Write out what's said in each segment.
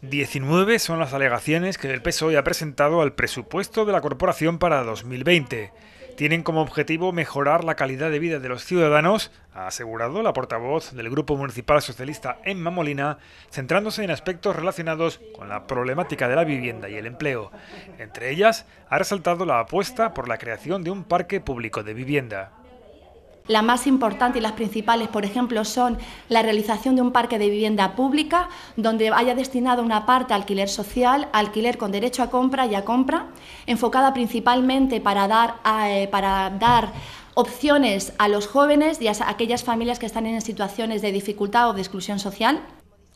19 son las alegaciones que el PSOE ha presentado al presupuesto de la corporación para 2020. Tienen como objetivo mejorar la calidad de vida de los ciudadanos, ha asegurado la portavoz del Grupo Municipal Socialista Emma Molina, centrándose en aspectos relacionados con la problemática de la vivienda y el empleo. Entre ellas, ha resaltado la apuesta por la creación de un parque público de vivienda. La más importante y las principales, por ejemplo, son la realización de un parque de vivienda pública donde haya destinado una parte alquiler social, alquiler con derecho a compra y a compra, enfocada principalmente para dar, eh, para dar opciones a los jóvenes y a aquellas familias que están en situaciones de dificultad o de exclusión social.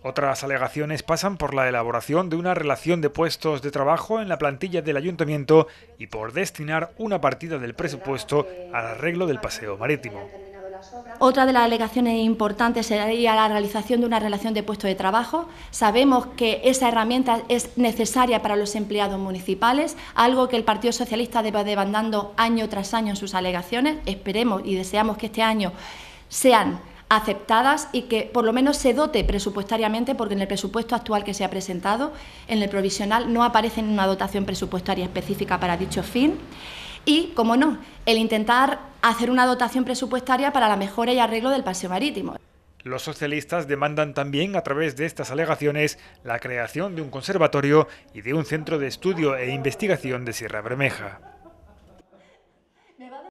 Otras alegaciones pasan por la elaboración de una relación de puestos de trabajo en la plantilla del ayuntamiento y por destinar una partida del presupuesto al arreglo del paseo marítimo. Otra de las alegaciones importantes sería la realización de una relación de puestos de trabajo. Sabemos que esa herramienta es necesaria para los empleados municipales, algo que el Partido Socialista debe demandando año tras año en sus alegaciones. Esperemos y deseamos que este año sean aceptadas y que por lo menos se dote presupuestariamente, porque en el presupuesto actual que se ha presentado, en el provisional, no aparece una dotación presupuestaria específica para dicho fin. Y, como no, el intentar hacer una dotación presupuestaria para la mejora y arreglo del paseo marítimo. Los socialistas demandan también, a través de estas alegaciones, la creación de un conservatorio y de un centro de estudio e investigación de Sierra Bermeja.